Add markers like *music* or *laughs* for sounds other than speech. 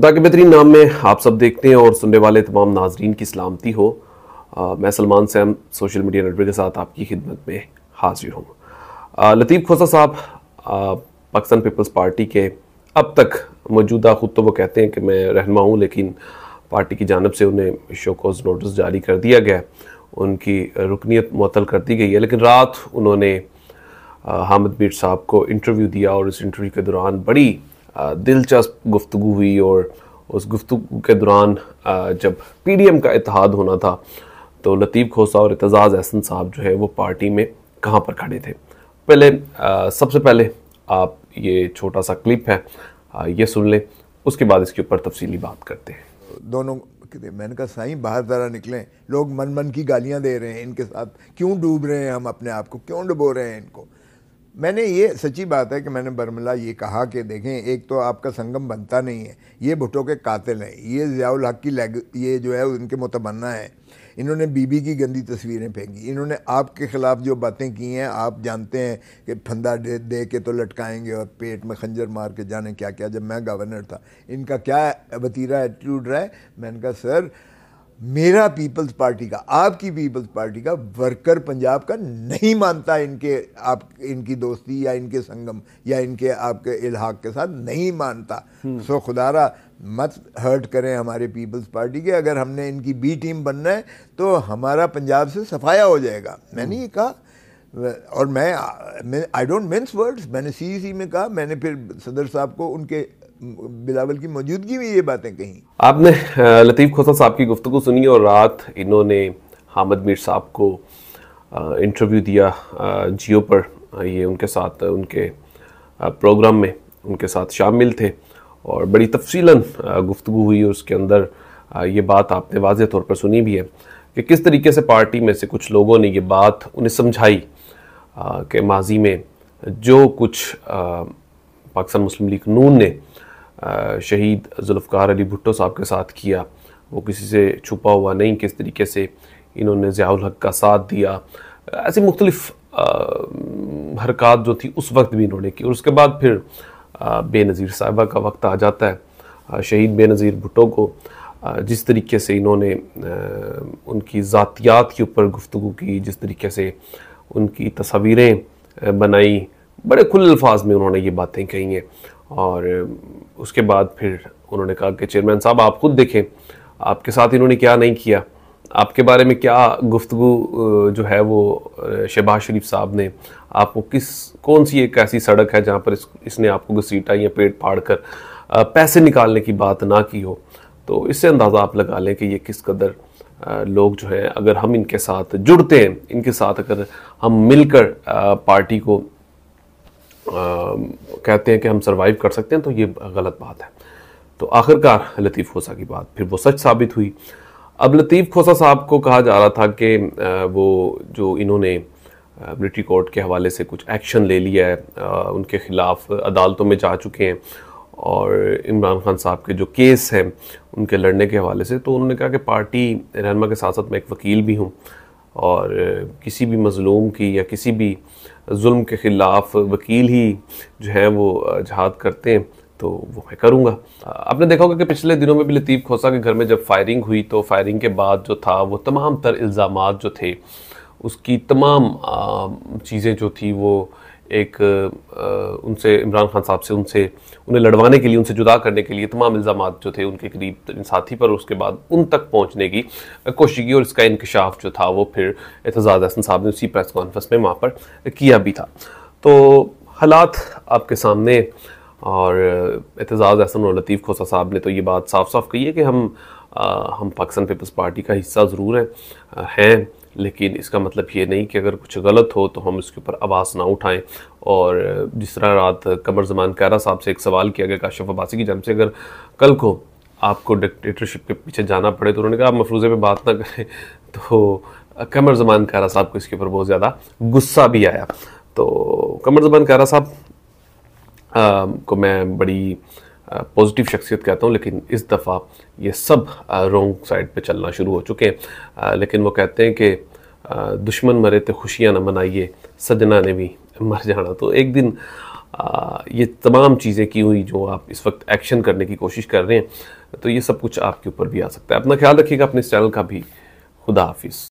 खुदा के बेहतरीन नाम में आप सब देखते हैं और सुनने वाले तमाम नाजरीन की सलामती हो आ, मैं Salman Sam social media network के साथ आपकी खिदमत में हाजिर हूँ लतीफ़ खोसा साहब पाकिस्तान पीपल्स पार्टी के अब तक मौजूदा खुद तो वो कहते हैं कि मैं रहनमा हूँ लेकिन पार्टी की जानब से उन्हें शोकोज नोटिस जारी कर दिया गया उनकी रुकनीत मअतल कर दी गई है लेकिन रात उन्होंने हामिद बीट साहब को इंटरव्यू दिया और इस इंटरव्यू के दौरान बड़ी दिलचस्प गुफ्तु हुई और उस गुफ्तु के दौरान जब पीडीएम का इतिहाद होना था तो लतीफ़ खोसा और एतजाज़ एहसन साहब जो है वो पार्टी में कहाँ पर खड़े थे पहले सबसे पहले आप ये छोटा सा क्लिप है आ, ये सुन लें उसके बाद इसके ऊपर तफसीली बात करते हैं दोनों मैंने कहा सही बाहर ज़रा निकलें लोग मन मन की गालियां दे रहे हैं इनके साथ क्यों डूब रहे हैं हम अपने आप को क्यों डुबो रहे हैं इनको मैंने ये सच्ची बात है कि मैंने बर्मला ये कहा कि देखें एक तो आपका संगम बनता नहीं है ये भुटो के कातिल हैं ये ज़ियाउल हक की लैग ये जो है उनके मुतमन्ना है इन्होंने बीबी की गंदी तस्वीरें फेंकी इन्होंने आपके ख़िलाफ़ जो बातें की हैं आप जानते हैं कि फंदा दे, दे के तो लटकाएंगे और पेट में खंजर मार के जाने क्या क्या जब मैं गवर्नर था इनका क्या वतीरा एटीट्यूड रहा है मैंने कहा सर मेरा पीपल्स पार्टी का आपकी पीपल्स पार्टी का वर्कर पंजाब का नहीं मानता इनके आप इनकी दोस्ती या इनके संगम या इनके आपके इलाहाक के साथ नहीं मानता हम्म। सो खुदारा मत हर्ट करें हमारे पीपल्स पार्टी के अगर हमने इनकी बी टीम बनना है तो हमारा पंजाब से सफाया हो जाएगा मैंने हम्म। ये कहा और मैं आई डोंट मिन्स वर्ड्स मैंने सी e में कहा मैंने फिर सदर साहब को उनके बिलावल की मौजूदगी में ये बातें कही आपने लतीफ़ खोसा साहब की गुफ्तु सुनी और रात इन्होंने हामद मीर साहब को इंटरव्यू दिया जियो पर ये उनके साथ उनके प्रोग्राम में उनके साथ शामिल थे और बड़ी तफसीला गुफ्तु हुई उसके अंदर ये बात आपने वाज तौर पर सुनी भी है कि किस तरीके से पार्टी में से कुछ लोगों ने ये बात उन्हें समझाई कि माजी में जो कुछ पाकिस्तान मुस्लिम लीग नून ने शहीद जुल्फ़ार अली भुट्टो साहब के साथ किया वो किसी से छुपा हुआ नहीं किस तरीके से इन्होंने ज़ियाउल हक का साथ दिया ऐसी मुख्तलफ हरकत जो थी उस वक्त भी इन्होंने की और उसके बाद फिर बेनज़ीर साहबा का वक्त आ जाता है शहीद बेनज़ीर भुट्टो को जिस तरीके से इन्होंने उनकी ज़ातियात के ऊपर गुफ्तु की जिस तरीके से उनकी तस्वीरें बनाई बड़े खुले अल्फाज में उन्होंने ये बातें कही हैं और उसके बाद फिर उन्होंने कहा कि चेयरमैन साहब आप खुद देखें आपके साथ इन्होंने क्या नहीं किया आपके बारे में क्या गुफ्तु जो है वो शहबाज शरीफ साहब ने आपको किस कौन सी एक ऐसी सड़क है जहाँ पर इस, इसने आपको घसीटा या पेट पाड़ कर पैसे निकालने की बात ना की हो तो इससे अंदाज़ा आप लगा लें कि ये किस कदर लोग जो हैं अगर हम इनके साथ जुड़ते हैं इनके साथ अगर हम मिलकर पार्टी को कहते हैं कि हम सर्वाइव कर सकते हैं तो ये गलत बात है तो आखिरकार लतीफ़ खोसा की बात फिर वो सच साबित हुई अब लतीफ़ खोसा साहब को कहा जा रहा था कि वो जो इन्होंने ब्रिटिश कोर्ट के हवाले से कुछ एक्शन ले लिया है उनके ख़िलाफ़ अदालतों में जा चुके हैं और इमरान खान साहब के जो केस हैं उनके लड़ने के हवाले से तो उन्होंने कहा कि पार्टी रहनमा के साथ साथ मैं एक वकील भी हूँ और किसी भी मज़लूम की या किसी भी जुल्म के ख़िलाफ़ वकील ही जो है वो जहाद करते हैं तो वो मैं करूँगा आपने देखा होगा कि पिछले दिनों में भी लतीफ़ खोसा के घर में जब फायरिंग हुई तो फायरिंग के बाद जो था वो तमाम तर इल्ज़ाम जो थे उसकी तमाम चीज़ें जो थी वो एक उनसे इमरान खान साहब से उनसे उन्हें लड़वाने के लिए उनसे जुदा करने के लिए तमाम इल्ज़ाम जो थे उनके करीब साथी पर उसके बाद उन तक पहुँचने की कोशिश की और इसका इंकशाफ जो था वो फिर एतजाज़ अहसन साहब ने उसी प्रेस कॉन्फ्रेंस में वहाँ पर किया भी था तो हालात आपके सामने और एतजाज़ अहसन और लतीफ़ खोसा साहब ने तो ये बात साफ साफ कही है कि हम आ, हम पाकिस्तान पीपल्स पार्टी का हिस्सा ज़रूर है, हैं लेकिन इसका मतलब ये नहीं कि अगर कुछ गलत हो तो हम इसके ऊपर आवाज़ ना उठाएं और जिस तरह रात कमर जमान कैरा साहब से एक सवाल किया गया काशफ अब्बासी की जानब से अगर कल को आपको डिक्टेटरशिप के पीछे जाना पड़े तो उन्होंने कहा आप मफरूज़े पर बात ना करें *laughs* तो कमर जमान कैरा साहब को इसके ऊपर बहुत ज़्यादा गुस्सा भी आया तो कमर जमान कैरा साहब को मैं बड़ी पॉजिटिव शख्सियत कहता हूँ लेकिन इस दफ़ा ये सब रॉन्ग साइड पे चलना शुरू हो चुके हैं लेकिन वो कहते हैं कि दुश्मन मरे तो खुशियाँ ना मनाइए सजना ने भी मर जाना तो एक दिन ये तमाम चीज़ें की हुई जो आप इस वक्त एक्शन करने की कोशिश कर रहे हैं तो ये सब कुछ आपके ऊपर भी आ सकता है अपना ख्याल रखिएगा अपने इस चैनल का भी खुदा हाफिज़